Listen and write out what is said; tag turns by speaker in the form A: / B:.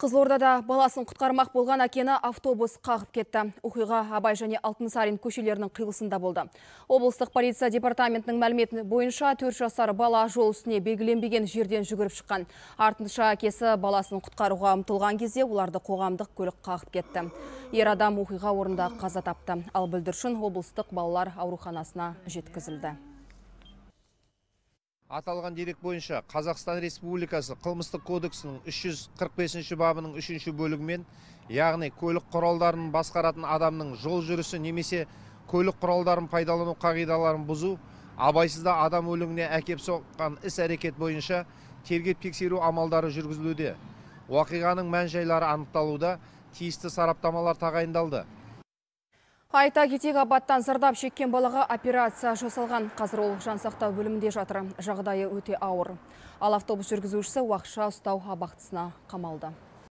A: Қызылордада баласын құтқармақ болған әкені автобус қағып кетті. Оқиға Абай және Алтынсарин көшелерінің қиылысында болды. Облыстық полиция департаментінің мәліметін бойынша 4 жасар бала жол үстіне белгіленбеген жерден жүгіріп шыққан. Артынша әкесі баласын құтқаруға ұмтылған кезде оларды қоғамдық көлік қағып кетті. Ер адам оқиға орнында қаза тапты. Ал бүлдіршін облыстық балалар ауруханасына жеткізілді
B: аталған дерек бойынша қазақстан республикасы қылмыстық кодексінің 345 бабының үшінші бөлігімен яғни көлік құралдарын басқаратын адамның жол жүрісі немесе көлік құралдарын пайдалану қағидаларын бұзу абайсызда адам өліміне әкеп соққан іс әрекет бойынша тергеп тексеру амалдары жүргізілуде оқиғаның мән жайлары анықталуда тиісті сараптамалар тағайындалды Айта
A: кетек абаттан зардап шеккен балаға операция жасалған. Қазір ол жансақтау бөлімінде жатыр. Жағдайы өте ауыр. Ал автобус жүргізушісі уақытша ұстау абақтысына қамалды.